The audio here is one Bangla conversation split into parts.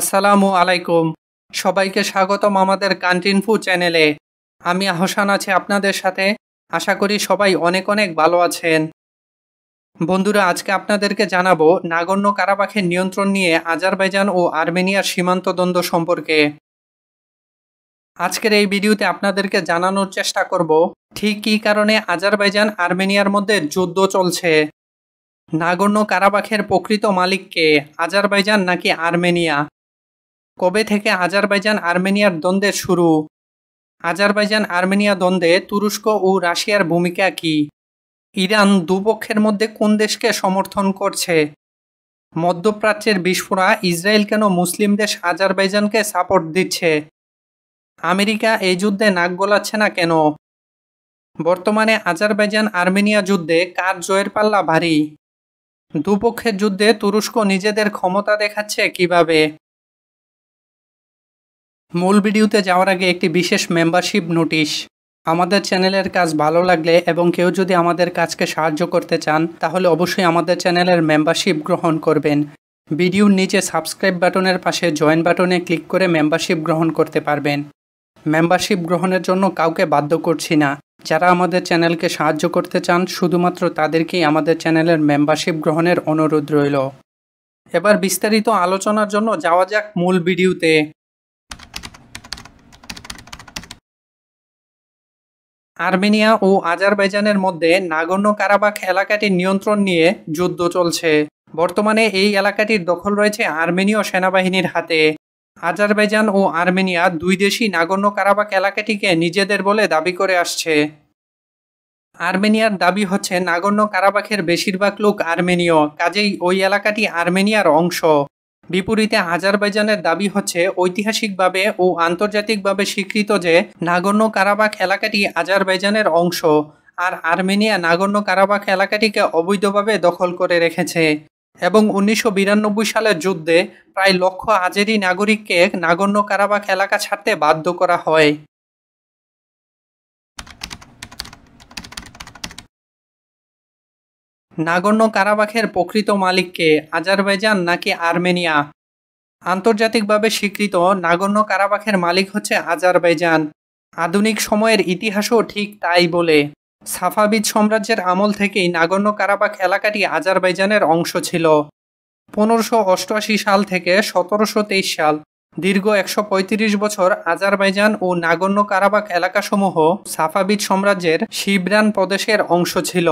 আসসালামু আলাইকুম সবাইকে স্বাগতম আমাদের কান্টিনফু চ্যানেলে আমি আহসান আছি আপনাদের সাথে আশা করি সবাই অনেক অনেক ভালো আছেন বন্ধুরা আজকে আপনাদেরকে জানাবো নাগণ্য কারাবাখের নিয়ন্ত্রণ নিয়ে আজারবাইজান ও আর্মেনিয়ার সীমান্ত দ্বন্দ্ব সম্পর্কে আজকের এই ভিডিওতে আপনাদেরকে জানানোর চেষ্টা করব ঠিক কী কারণে আজারবাইজান আর্মেনিয়ার মধ্যে যুদ্ধ চলছে নাগণ্য কারাবাখের প্রকৃত মালিককে আজারবাইজান নাকি আর্মেনিয়া কবে থেকে আজারবাইজান আর্মেনিয়ার দ্বন্দ্বের শুরু আজারবাইজান আর্মেনিয়া দ্বন্দ্বে তুরস্ক ও রাশিয়ার ভূমিকা কি ইরান দুপক্ষের মধ্যে কোন দেশকে সমর্থন করছে মধ্যপ্রাচ্যের বিস্ফোরা ইসরায়েল কেন মুসলিম দেশ আজারবাইজানকে সাপোর্ট দিচ্ছে আমেরিকা এই যুদ্ধে নাক গলাচ্ছে না কেন বর্তমানে আজারবাইজান আর্মেনিয়া যুদ্ধে কার জয়ের পাল্লা ভারী দুপক্ষের যুদ্ধে তুরস্ক নিজেদের ক্ষমতা দেখাচ্ছে কিভাবে মূল ভিডিওতে যাওয়ার আগে একটি বিশেষ মেম্বারশিপ নোটিশ আমাদের চ্যানেলের কাজ ভালো লাগলে এবং কেউ যদি আমাদের কাজকে সাহায্য করতে চান তাহলে অবশ্যই আমাদের চ্যানেলের মেম্বারশিপ গ্রহণ করবেন ভিডিওর নিচে সাবস্ক্রাইব বাটনের পাশে জয়েন বাটনে ক্লিক করে মেম্বারশিপ গ্রহণ করতে পারবেন মেম্বারশিপ গ্রহণের জন্য কাউকে বাধ্য করছি না যারা আমাদের চ্যানেলকে সাহায্য করতে চান শুধুমাত্র তাদেরকেই আমাদের চ্যানেলের মেম্বারশিপ গ্রহণের অনুরোধ রইল এবার বিস্তারিত আলোচনার জন্য যাওয়া যাক মূল ভিডিওতে আর্মেনিয়া ও আজারবাইজানের মধ্যে নাগর্ণ কারাবাখ এলাকাটির নিয়ন্ত্রণ নিয়ে যুদ্ধ চলছে বর্তমানে এই এলাকাটির দখল রয়েছে আর্মেনীয় সেনাবাহিনীর হাতে আজারবাইজান ও আর্মেনিয়া দুই দেশই নাগর্ণ কারাবাখ এলাকাটিকে নিজেদের বলে দাবি করে আসছে আর্মেনিয়ার দাবি হচ্ছে নাগর্ণ কারাবাখের বেশিরভাগ লোক আর্মেনীয় কাজেই ওই এলাকাটি আর্মেনিয়ার অংশ বিপরীতে আজারবাইজানের দাবি হচ্ছে ঐতিহাসিকভাবে ও আন্তর্জাতিকভাবে স্বীকৃত যে নাগর্ণ কারাবাক এলাকাটি আজারবাইজানের অংশ আর আর্মেনিয়া নাগর্ণ কারাবাক এলাকাটিকে অবৈধভাবে দখল করে রেখেছে এবং উনিশশো সালের যুদ্ধে প্রায় লক্ষ আজেরি নাগরিককে নাগর্ণ কারাবাক এলাকা ছাড়তে বাধ্য করা হয় নাগর্ণ কারাবাখের প্রকৃত মালিককে আজারবাইজান নাকি আর্মেনিয়া আন্তর্জাতিকভাবে স্বীকৃত নাগর্ণ কারাবাখের মালিক হচ্ছে আজারবাইজান আধুনিক সময়ের ইতিহাসও ঠিক তাই বলে সাফাবিদ সাম্রাজ্যের আমল থেকেই নাগর্ণ কারাবাখ এলাকাটি আজারবাইজানের অংশ ছিল পনেরোশো অষ্টআশি সাল থেকে সতেরোশো তেইশ সাল দীর্ঘ একশো পঁয়ত্রিশ বছর আজারবাইজান ও নাগর্ণ কারাবাক এলাকাসমূহ সাফাবিদ সাম্রাজ্যের শিবরান প্রদেশের অংশ ছিল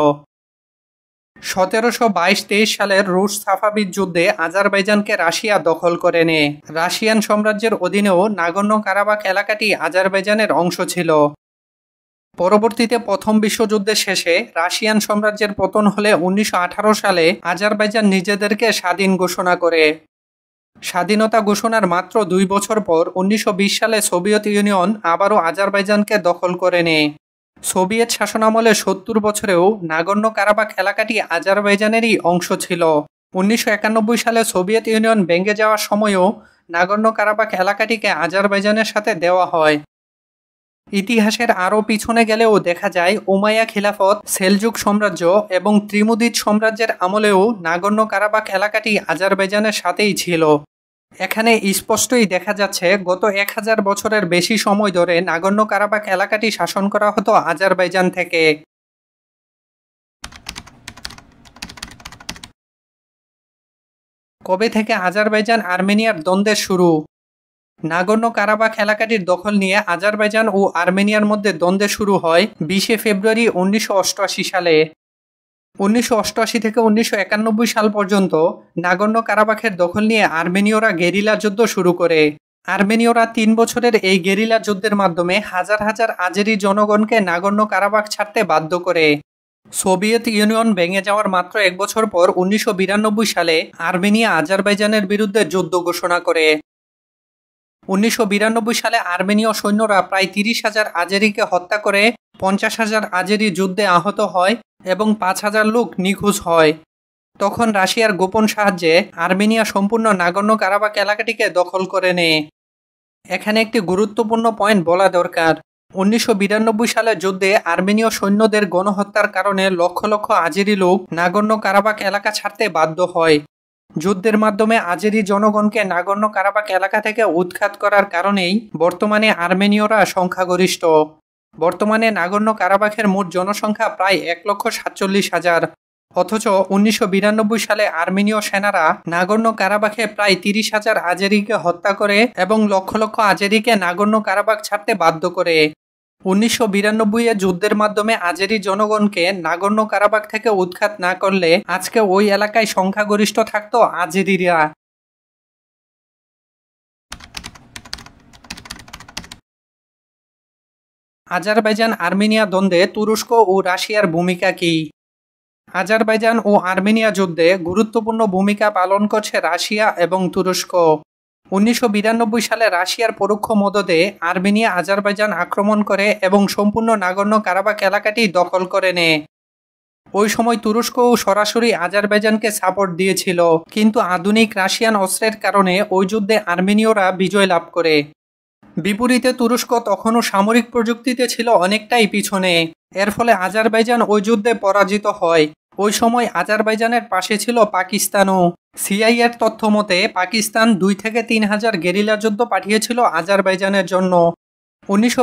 সতেরোশো বাইশ তেইশ সালের রুশ সাফাবিদ যুদ্ধে আজারবাইজানকে রাশিয়া দখল করে নেয় রাশিয়ান সাম্রাজ্যের অধীনেও নাগন্য কারাবাক এলাকাটি আজারবাইজানের অংশ ছিল পরবর্তীতে প্রথম বিশ্বযুদ্ধের শেষে রাশিয়ান সাম্রাজ্যের পতন হলে উনিশশো সালে আজারবাইজান নিজেদেরকে স্বাধীন ঘোষণা করে স্বাধীনতা ঘোষণার মাত্র দুই বছর পর উনিশশো সালে সোভিয়েত ইউনিয়ন আবারও আজারবাইজানকে দখল করে নেয় সোভিয়েত শাসনামলে সত্তর বছরেও নাগর্ণ কারাবাক এলাকাটি আজারবাইজানেরই অংশ ছিল উনিশশো সালে সোভিয়েত ইউনিয়ন ভেঙে যাওয়ার সময়ও নাগর্ণ কারাবাক এলাকাটিকে আজারবাইজানের সাথে দেওয়া হয় ইতিহাসের আরও পিছনে গেলেও দেখা যায় উমাইয়া খিলাফত সেলযুগ সাম্রাজ্য এবং ত্রিমুদিত সাম্রাজ্যের আমলেও নাগর্ণ কারাবাক এলাকাটি আজারবাইজানের সাথেই ছিল এখানে স্পষ্টই দেখা যাচ্ছে গত এক হাজার বছরের বেশি সময় ধরে নাগন্য কারাবাক এলাকাটি শাসন করা হতো আজারবাইজান থেকে কবে থেকে আজারবাইজান আর্মেনিয়ার দ্বন্দ্বের শুরু নাগন্য কারাবাক এলাকাটির দখল নিয়ে আজারবাইজান ও আর্মেনিয়ার মধ্যে দ্বন্দ্বে শুরু হয় বিশে ফেব্রুয়ারি উনিশশো সালে উনিশশো অষ্টআশি থেকে উনিশশো একানব্বই সাল পর্যন্ত নাগন্য কারাবাখের দখল নিয়ে আর্মেনীয়রা গেরিলা যুদ্ধ শুরু করে আর্মেনীয়রা তিন বছরের এই গেরিলা যুদ্ধের মাধ্যমে হাজার হাজার আজেরি জনগণকে নাগন্য কারাবাখ ছাড়তে বাধ্য করে সোভিয়েত ইউনিয়ন ভেঙে যাওয়ার মাত্র এক বছর পর উনিশশো সালে আর্মেনিয়া আজারবাইজানের বিরুদ্ধে যুদ্ধ ঘোষণা করে উনিশশো সালে আর্মেনীয় সৈন্যরা প্রায় তিরিশ হাজার আজেরিকে হত্যা করে পঞ্চাশ হাজার আজেরি যুদ্ধে আহত হয় এবং পাঁচ হাজার লোক নিখোঁজ হয় তখন রাশিয়ার গোপন সাহায্যে আর্মেনিয়া সম্পূর্ণ নাগণ্য কারাবাক এলাকাটিকে দখল করে নেয় এখানে একটি গুরুত্বপূর্ণ পয়েন্ট বলা দরকার উনিশশো সালে যুদ্ধে আর্মেনীয় সৈন্যদের গণহত্যার কারণে লক্ষ লক্ষ আজেরি লোক নাগণ্য কারাবাক এলাকা ছাড়তে বাধ্য হয় যুদ্ধের মাধ্যমে আজেরি জনগণকে নাগণ্য কারাবাক এলাকা থেকে উৎখাত করার কারণেই বর্তমানে আর্মেনীয়রা সংখ্যাগরিষ্ঠ বর্তমানে নাগর্ণ কারাবাখের মোট জনসংখ্যা প্রায় এক লক্ষ সাতচল্লিশ হাজার অথচ উনিশশো সালে আর্মেনীয় সেনারা নাগর্ণ কারাবাখে প্রায় তিরিশ হাজার আজেরিকে হত্যা করে এবং লক্ষ লক্ষ আজেরিকে নাগর্ণ কারাবাখ ছাড়তে বাধ্য করে উনিশশো বিরানব্বই এর যুদ্ধের মাধ্যমে আজেরি জনগণকে নাগর্ণ কারাবাগ থেকে উৎখাত না করলে আজকে ওই এলাকায় সংখ্যাগরিষ্ঠ থাকত আজেরিরা আজারবাইজান আর্মেনিয়া দ্বন্দ্বে তুরস্ক ও রাশিয়ার ভূমিকা কি আজারবাইজান ও আর্মেনিয়া যুদ্ধে গুরুত্বপূর্ণ ভূমিকা পালন করছে রাশিয়া এবং তুরস্ক উনিশশো সালে রাশিয়ার পরোক্ষ মদদে আর্মেনিয়া আজারবাইজান আক্রমণ করে এবং সম্পূর্ণ নাগর্ণ কারাবাক এলাকাটি দখল করে নেয় ওই সময় তুরস্ক ও সরাসরি আজারবাইজানকে সাপোর্ট দিয়েছিল কিন্তু আধুনিক রাশিয়ান অস্ত্রের কারণে ওই যুদ্ধে আর্মেনীয়রা বিজয় লাভ করে বিপরীতে তুরস্ক তখনও সামরিক প্রযুক্তিতে ছিল অনেকটাই পিছনে এর ফলে আজারবাইজান ওই যুদ্ধে পরাজিত হয় ওই সময় আজারবাইজানের পাশে ছিল পাকিস্তানও সিআইয়ের তথ্য মতে পাকিস্তান দুই থেকে তিন হাজার গেরিলা যুদ্ধ পাঠিয়েছিল আজারবাইজানের জন্য উনিশশো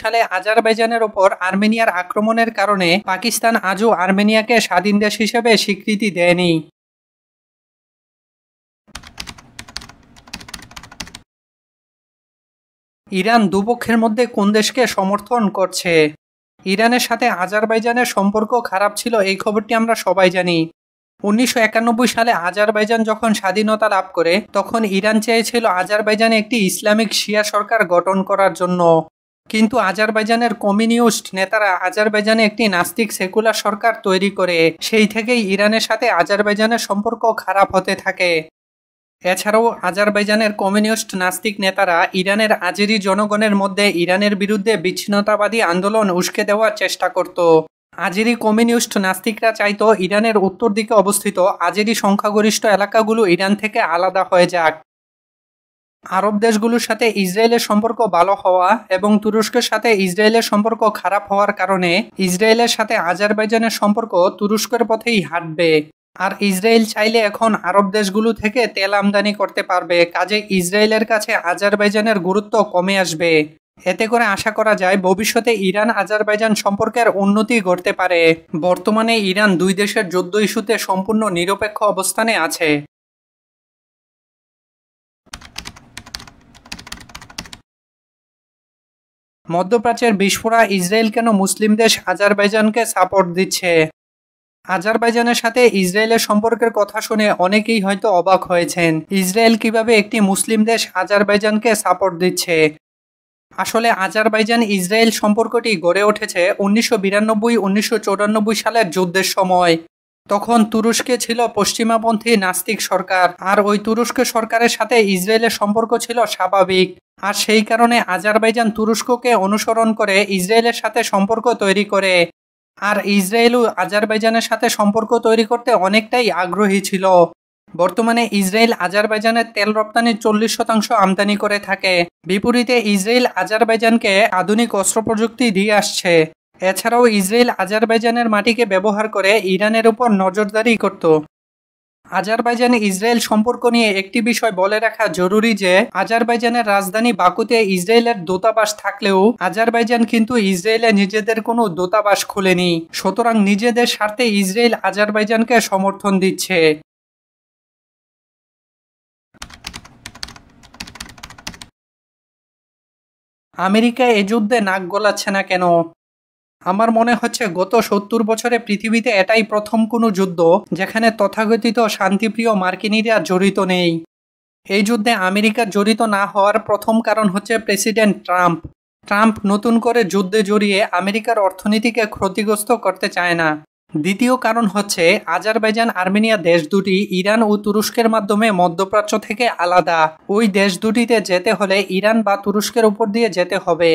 সালে আজারবাইজানের ওপর আর্মেনিয়ার আক্রমণের কারণে পাকিস্তান আজও আর্মেনিয়াকে স্বাধীন দেশ হিসেবে স্বীকৃতি দেয়নি ইরান দুপক্ষের মধ্যে কোন দেশকে সমর্থন করছে ইরানের সাথে আজারবাইজানের সম্পর্ক খারাপ ছিল এই খবরটি আমরা সবাই জানি উনিশশো সালে আজারবাইজান যখন স্বাধীনতা লাভ করে তখন ইরান চেয়েছিল আজারবাইজানে একটি ইসলামিক শিয়া সরকার গঠন করার জন্য কিন্তু আজারবাইজানের কমিউনিস্ট নেতারা আজারবাইজানে একটি নাস্তিক সেকুলার সরকার তৈরি করে সেই থেকেই ইরানের সাথে আজারবাইজানের সম্পর্ক খারাপ হতে থাকে এছাড়াও আজারবাইজানের কমিউনিস্ট নাস্তিক নেতারা ইরানের আজেরি জনগণের মধ্যে ইরানের বিরুদ্ধে বিচ্ছিন্নতাবাদী আন্দোলন উস্কে দেওয়ার চেষ্টা করত আজেরি কমিউনিস্ট নাস্তিকরা চাইত ইরানের উত্তর দিকে অবস্থিত আজেরি সংখ্যাগরিষ্ঠ এলাকাগুলো ইরান থেকে আলাদা হয়ে যাক আরব দেশগুলোর সাথে ইসরায়েলের সম্পর্ক ভালো হওয়া এবং তুরস্কের সাথে ইসরায়েলের সম্পর্ক খারাপ হওয়ার কারণে ইসরায়েলের সাথে আজারবাইজানের সম্পর্ক তুরস্কের পথেই হাঁটবে আর ইসরায়েল চাইলে এখন আরব দেশগুলো থেকে তেল আমদানি করতে পারবে কাজে ইসরায়েলের কাছে আজারবাইজানের গুরুত্ব কমে আসবে এতে করে আশা করা যায় ভবিষ্যতে ইরান আজারবাইজান সম্পর্কের উন্নতি ঘটতে পারে বর্তমানে ইরান দুই দেশের যুদ্ধ ইস্যুতে সম্পূর্ণ নিরপেক্ষ অবস্থানে আছে মধ্যপ্রাচ্যের বিস্ফোরা ইসরায়েল কেন মুসলিম দেশ আজারবাইজানকে সাপোর্ট দিচ্ছে আজারবাইজানের সাথে ইসরায়েলের সম্পর্কের কথা শুনে অনেকেই হয়তো অবাক হয়েছেন ইসরায়েল কিভাবে একটি মুসলিম দেশ আজারবাইজানকে সাপোর্ট দিচ্ছে আসলে আজারবাইজান ইসরায়েল সম্পর্কটি গড়ে উঠেছে উনিশশো বিরানব্বই উনিশশো চৌরানব্বই সালের যুদ্ধের সময় তখন তুরস্কে ছিল পশ্চিমাপন্থী নাস্তিক সরকার আর ওই তুরস্ক সরকারের সাথে ইসরায়েলের সম্পর্ক ছিল স্বাভাবিক আর সেই কারণে আজারবাইজান তুরস্ককে অনুসরণ করে ইসরায়েলের সাথে সম্পর্ক তৈরি করে আর ইসরায়েল ও আজারবাইজানের সাথে সম্পর্ক তৈরি করতে অনেকটাই আগ্রহী ছিল বর্তমানে ইসরায়েল আজারবাইজানের তেল রপ্তানির চল্লিশ শতাংশ আমদানি করে থাকে বিপরীতে ইসরায়েল আজারবাইজানকে আধুনিক অস্ত্র প্রযুক্তি দিয়ে আসছে এছাড়াও ইসরায়েল আজারবাইজানের মাটিকে ব্যবহার করে ইরানের উপর নজরদারি করত আজারবাইজান ইসরায়েল সম্পর্ক নিয়ে একটি বিষয় বলে রাখা জরুরি যে আজারবাইজানের রাজধানী বাকুতে ইসরায়েলের দূতাবাস থাকলেও আজারবাইজান কিন্তু ইসরায়েলে নিজেদের কোনো দূতাবাস খোলেনি সুতরাং নিজেদের স্বার্থে ইসরায়েল আজারবাইজানকে সমর্থন দিচ্ছে আমেরিকা এ যুদ্ধে নাক গলাচ্ছে না কেন আমার মনে হচ্ছে গত সত্তর বছরে পৃথিবীতে এটাই প্রথম কোনো যুদ্ধ যেখানে তথাকথিত শান্তিপ্রিয় মার্কিনীরা জড়িত নেই এই যুদ্ধে আমেরিকা জড়িত না হওয়ার প্রথম কারণ হচ্ছে প্রেসিডেন্ট ট্রাম্প ট্রাম্প নতুন করে যুদ্ধে জড়িয়ে আমেরিকার অর্থনীতিকে ক্ষতিগ্রস্ত করতে চায় না দ্বিতীয় কারণ হচ্ছে আজারবাইজান আর্মেনিয়া দেশ দুটি ইরান ও তুরস্কের মাধ্যমে মধ্যপ্রাচ্য থেকে আলাদা ওই দেশ দুটিতে যেতে হলে ইরান বা তুরস্কের উপর দিয়ে যেতে হবে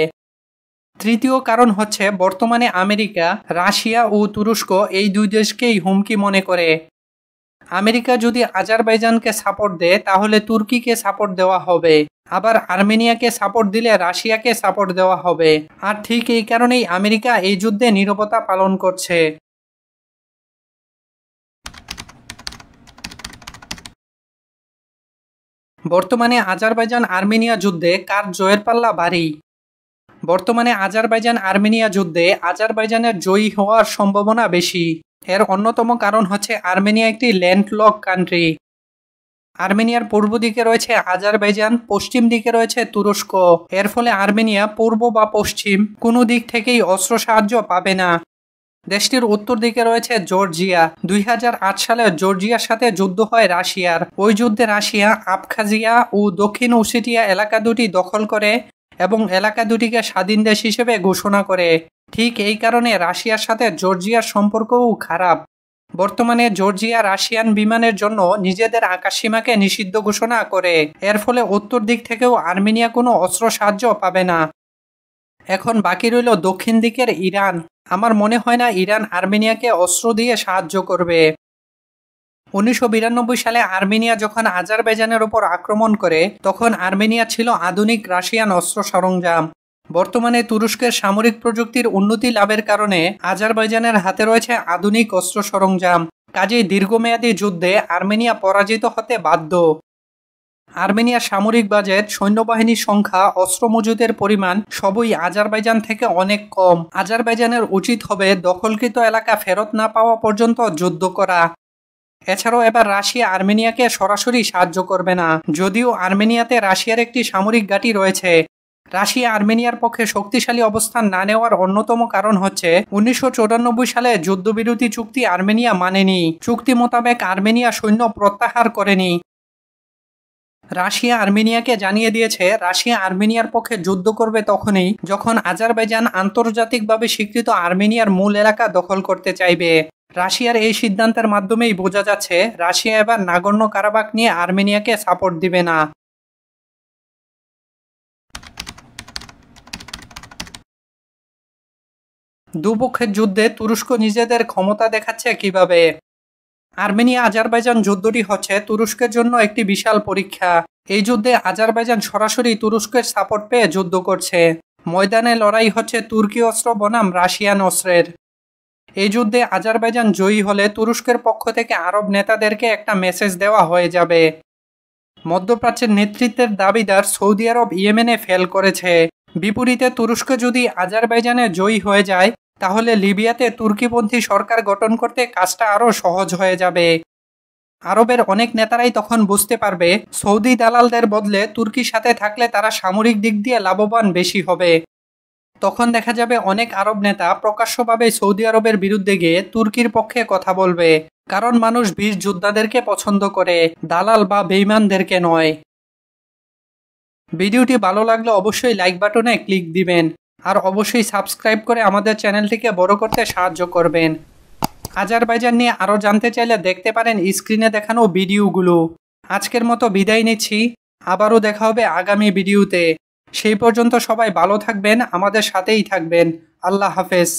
তৃতীয় কারণ হচ্ছে বর্তমানে আমেরিকা রাশিয়া ও তুরস্ক এই দুই দেশকেই হুমকি মনে করে আমেরিকা যদি আজারবাইজানকে সাপোর্ট দেয় তাহলে তুর্কিকে সাপোর্ট দেওয়া হবে আবার আর্মেনিয়াকে সাপোর্ট দিলে রাশিয়াকে সাপোর্ট দেওয়া হবে আর ঠিক এই কারণেই আমেরিকা এই যুদ্ধে নিরবতা পালন করছে বর্তমানে আজারবাইজান আর্মেনিয়া যুদ্ধে কার জয়ের পাল্লা ভারী বর্তমানে আজারবাইজান আর্মেনিয়া যুদ্ধে আজারবাইজানের জয়ী হওয়ার সম্ভাবনা বেশি এর অন্যতম কারণ হচ্ছে আর্মেনিয়া একটি ল্যান্ডলক কান্ট্রি আর্মেনিয়ার পূর্ব দিকে রয়েছে আজারবাইজান পশ্চিম দিকে রয়েছে তুরস্ক এর ফলে আর্মেনিয়া পূর্ব বা পশ্চিম কোনো দিক থেকেই অস্ত্র সাহায্য পাবে না দেশটির উত্তর দিকে রয়েছে জর্জিয়া দুই সালে জর্জিয়ার সাথে যুদ্ধ হয় রাশিয়ার ওই যুদ্ধে রাশিয়া আফখাজিয়া ও দক্ষিণ উসিটিয়া এলাকা দুটি দখল করে এবং এলাকা দুটিকে স্বাধীন দেশ হিসেবে ঘোষণা করে ঠিক এই কারণে রাশিয়ার সাথে জর্জিয়ার সম্পর্কও খারাপ বর্তমানে জর্জিয়া রাশিয়ান বিমানের জন্য নিজেদের আকাশসীমাকে নিষিদ্ধ ঘোষণা করে এর ফলে উত্তর দিক থেকেও আর্মেনিয়া কোনো অস্ত্র সাহায্য পাবে না এখন বাকি রইল দক্ষিণ দিকের ইরান আমার মনে হয় না ইরান আর্মেনিয়াকে অস্ত্র দিয়ে সাহায্য করবে উনিশশো সালে আর্মেনিয়া যখন আজারবাইজানের ওপর আক্রমণ করে তখন আর্মেনিয়া ছিল আধুনিক রাশিয়ান অস্ত্র সরঞ্জাম বর্তমানে তুরস্কের সামরিক প্রযুক্তির উন্নতি লাভের কারণে আজারবাইজানের হাতে রয়েছে আধুনিক অস্ত্র সরঞ্জাম কাজেই দীর্ঘমেয়াদী যুদ্ধে আর্মেনিয়া পরাজিত হতে বাধ্য আর্মেনিয়ার সামরিক বাজেট সৈন্যবাহিনীর সংখ্যা অস্ত্র মজুদের পরিমাণ সবই আজারবাইজান থেকে অনেক কম আজারবাইজানের উচিত হবে দখলকৃত এলাকা ফেরত না পাওয়া পর্যন্ত যুদ্ধ করা এছাড়াও এবার রাশিয়া আর্মেনিয়াকে সরাসরি সাহায্য করবে না যদিও আর্মেনিয়াতে রাশিয়ার একটি সামরিক ঘাঁটি রয়েছে রাশিয়া আর্মেনিয়ার পক্ষে শক্তিশালী অবস্থান না নেওয়ার অন্যতম কারণ হচ্ছে উনিশশো সালে যুদ্ধবিরতি চুক্তি আর্মেনিয়া মানেনি চুক্তি মোতাবেক আর্মেনিয়া সৈন্য প্রত্যাহার করেনি রাশিয়া আর্মেনিয়াকে জানিয়ে দিয়েছে রাশিয়া আর্মেনিয়ার পক্ষে যুদ্ধ করবে তখনই যখন আজারবাইজান আন্তর্জাতিকভাবে স্বীকৃত আর্মেনিয়ার মূল এলাকা দখল করতে চাইবে রাশিয়ার এই সিদ্ধান্তের মাধ্যমেই বোঝা যাচ্ছে রাশিয়া এবার নাগর্ণ কারাবাক নিয়ে আর্মেনিয়াকে সাপোর্ট দিবে না দুপক্ষের যুদ্ধে তুরস্ক নিজেদের ক্ষমতা দেখাচ্ছে কিভাবে আর্মেনিয়া আজারবাইজান যুদ্ধটি হচ্ছে তুরস্কের জন্য একটি বিশাল পরীক্ষা এই যুদ্ধে আজারবাইজান সরাসরি তুরস্কের সাপোর্ট পেয়ে যুদ্ধ করছে ময়দানে লড়াই হচ্ছে তুর্কি অস্ত্র বনাম রাশিয়ান অস্ত্রের এই যুদ্ধে আজারবাইজান জয়ী হলে তুরস্কের পক্ষ থেকে আরব নেতাদেরকে একটা মেসেজ দেওয়া হয়ে যাবে মধ্যপ্রাচ্যের নেতৃত্বের দাবিদার সৌদি আরব ইয়েমেনে ফেল করেছে বিপরীতে তুরস্ক যদি আজারবাইজানে জয়ী হয়ে যায় তাহলে লিবিয়াতে তুর্কিপন্থী সরকার গঠন করতে কাজটা আরও সহজ হয়ে যাবে আরবের অনেক নেতারাই তখন বুঝতে পারবে সৌদি দালালদের বদলে তুর্কির সাথে থাকলে তারা সামরিক দিক দিয়ে লাভবান বেশি হবে তখন দেখা যাবে অনেক আরব নেতা প্রকাশ্যভাবে সৌদি আরবের বিরুদ্ধে গিয়ে তুর্কির পক্ষে কথা বলবে কারণ মানুষ বীর যোদ্ধাদেরকে পছন্দ করে দালাল বা বেইমানদেরকে নয় ভিডিওটি ভালো লাগলে অবশ্যই লাইক বাটনে ক্লিক দিবেন আর অবশ্যই সাবস্ক্রাইব করে আমাদের চ্যানেলটিকে বড় করতে সাহায্য করবেন আজারবাইজান নিয়ে আরও জানতে চাইলে দেখতে পারেন স্ক্রিনে দেখানো ভিডিওগুলো আজকের মতো বিদায় নিচ্ছি আবারও দেখা হবে আগামী ভিডিওতে সেই পর্যন্ত সবাই ভালো থাকবেন আমাদের সাথেই থাকবেন আল্লাহ হাফেজ